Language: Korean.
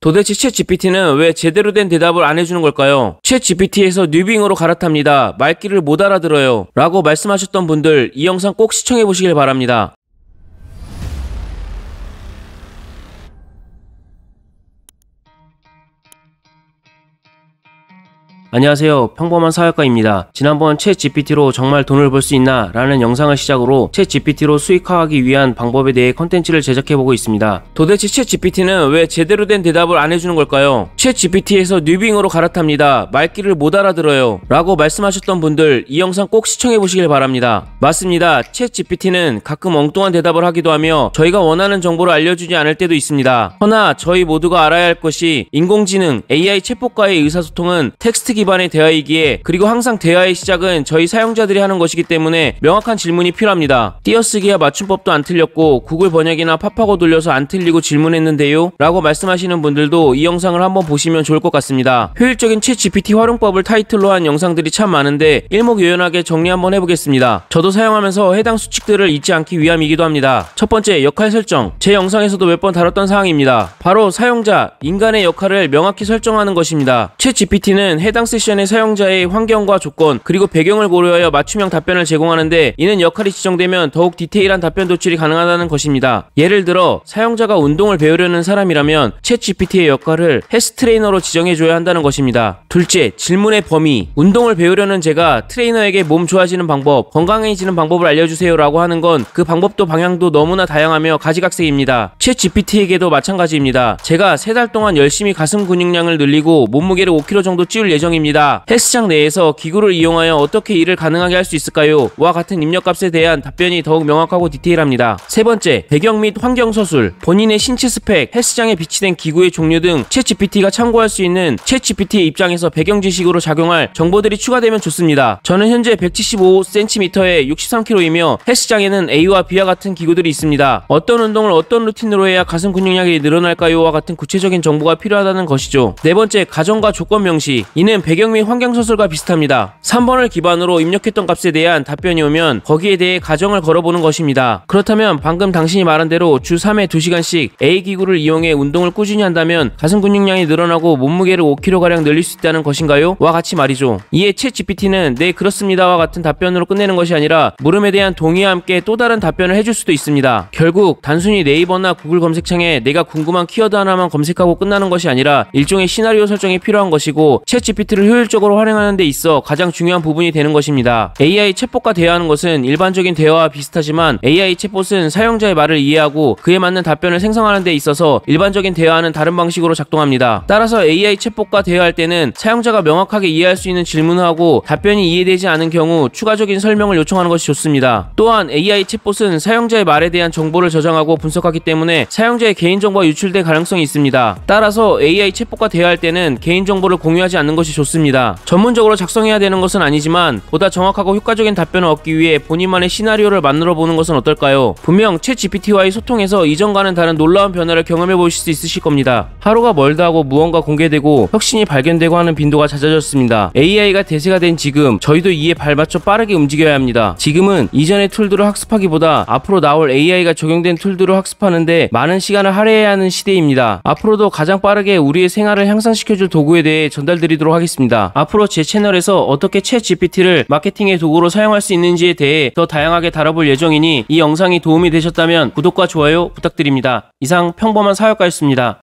도대체 챗 GPT는 왜 제대로 된 대답을 안 해주는 걸까요? 챗 GPT에서 뉴빙으로 갈아탑니다. 말귀를 못 알아들어요. 라고 말씀하셨던 분들 이 영상 꼭 시청해보시길 바랍니다. 안녕하세요. 평범한 사회과입니다. 지난번 챗 GPT로 정말 돈을 벌 수 있나? 라는 영상을 시작으로 챗 GPT로 수익화하기 위한 방법에 대해 컨텐츠를 제작해보고 있습니다. 도대체 챗 GPT는 왜 제대로 된 대답을 안 해주는 걸까요? 챗 GPT에서 뉴빙으로 갈아탑니다. 말귀를 못 알아들어요. 라고 말씀하셨던 분들 이 영상 꼭 시청해보시길 바랍니다. 맞습니다. 챗 GPT는 가끔 엉뚱한 대답을 하기도 하며 저희가 원하는 정보를 알려주지 않을 때도 있습니다. 허나 저희 모두가 알아야 할 것이 인공지능 AI 체포과의 의사소통은 텍스트 기반의 대화이기에 그리고 항상 대화의 시작은 저희 사용자들이 하는 것이기 때문에 명확한 질문이 필요합니다. 띄어쓰기와 맞춤법도 안 틀렸고 구글 번역이나 팝하고 돌려서 안 틀리고 질문했는데요 라고 말씀하시는 분들도 이 영상을 한번 보시면 좋을 것 같습니다. 효율적인 챗 GPT 활용법을 타이틀로 한 영상들이 참 많은데 일목요연하게 정리 한번 해보겠습니다. 저도 사용하면서 해당 수칙들을 잊지 않기 위함이기도 합니다. 첫 번째 역할 설정 제 영상에서도 몇 번 다뤘던 사항입니다. 바로 사용자, 인간의 역할을 명확히 설정하는 것입니다. 챗 GPT는 해당 세션의 사용자의 환경과 조건 그리고 배경을 고려하여 맞춤형 답변을 제공하는데 이는 역할이 지정되면 더욱 디테일한 답변 도출이 가능하다는 것입니다. 예를 들어 사용자가 운동을 배우려는 사람이라면 챗 GPT의 역할을 헬스 트레이너로 지정해줘야 한다는 것입니다. 둘째, 질문의 범위 운동을 배우려는 제가 트레이너에게 몸 좋아지는 방법, 건강해지는 방법을 알려주세요 라고 하는 건 그 방법도 방향도 너무나 다양하며 가지각색입니다. 챗 GPT에게도 마찬가지입니다. 제가 세달 동안 열심히 가슴 근육량을 늘리고 몸무게를 5kg 정도 찌울 예정입니다. 예정입니다. 헬스장 내에서 기구를 이용하여 어떻게 일을 가능하게 할 수 있을까요? 와 같은 입력값에 대한 답변이 더욱 명확하고 디테일합니다. 세 번째, 배경 및 환경 서술, 본인의 신체 스펙, 헬스장에 비치된 기구의 종류 등 챗GPT가 참고할 수 있는 챗GPT의 입장에서 배경 지식으로 작용할 정보들이 추가되면 좋습니다. 저는 현재 175cm에 63kg이며 헬스장에는 A와 B와 같은 기구들이 있습니다. 어떤 운동을 어떤 루틴으로 해야 가슴 근육량이 늘어날까요와 같은 구체적인 정보가 필요하다는 것이죠. 네 번째, 가정과 조건 명시. 이는 배경 및 환경 서술과 비슷합니다. 3번을 기반으로 입력했던 값에 대한 답변이 오면 거기에 대해 가정을 걸어보는 것입니다. 그렇다면 방금 당신이 말한 대로 주 3회 2시간씩 A 기구를 이용해 운동을 꾸준히 한다면 가슴 근육량이 늘어나고 몸무게를 5kg가량 늘릴 수 있다는 것인가요? 와 같이 말이죠. 이에 챗 GPT는 네 그렇습니다와 같은 답변으로 끝내는 것이 아니라 물음에 대한 동의와 함께 또 다른 답변을 해줄 수도 있습니다. 결국 단순히 네이버나 구글 검색창에 내가 궁금한 키워드 하나만 검색하고 끝나는 것이 아니라 일종의 시나리오 설정이 필요한 것이고 챗 GPT 데이터를 효율적으로 활용하는 데 있어 가장 중요한 부분이 되는 것입니다. AI 챗봇과 대화하는 것은 일반적인 대화와 비슷하지만 AI 챗봇은 사용자의 말을 이해하고 그에 맞는 답변을 생성하는 데 있어서 일반적인 대화와는 다른 방식으로 작동합니다. 따라서 AI 챗봇과 대화할 때는 사용자가 명확하게 이해할 수 있는 질문하고 답변이 이해되지 않은 경우 추가적인 설명을 요청하는 것이 좋습니다. 또한 AI 챗봇은 사용자의 말에 대한 정보를 저장하고 분석하기 때문에 사용자의 개인정보가 유출될 가능성이 있습니다. 따라서 AI 챗봇과 대화할 때는 개인정보를 공유하지 않는 것이 좋습니다. 좋습니다. 전문적으로 작성해야 되는 것은 아니지만 보다 정확하고 효과적인 답변을 얻기 위해 본인만의 시나리오를 만들어 보는 것은 어떨까요? 분명 채 GPT와의 소통에서 이전과는 다른 놀라운 변화를 경험해 보실 수 있으실 겁니다. 하루가 멀다 하고 무언가 공개되고 혁신이 발견되고 하는 빈도가 잦아졌습니다. AI가 대세가 된 지금 저희도 이에 발맞춰 빠르게 움직여야 합니다. 지금은 이전의 툴들을 학습하기보다 앞으로 나올 AI가 적용된 툴들을 학습하는데 많은 시간을 할애해야 하는 시대입니다. 앞으로도 가장 빠르게 우리의 생활을 향상시켜줄 도구에 대해 전달드리도록 하겠습니다. 있습니다. 앞으로 제 채널에서 어떻게 챗 GPT를 마케팅의 도구로 사용할 수 있는지에 대해 더 다양하게 다뤄볼 예정이니 이 영상이 도움이 되셨다면 구독과 좋아요 부탁드립니다. 이상 평범한 사역가였습니다.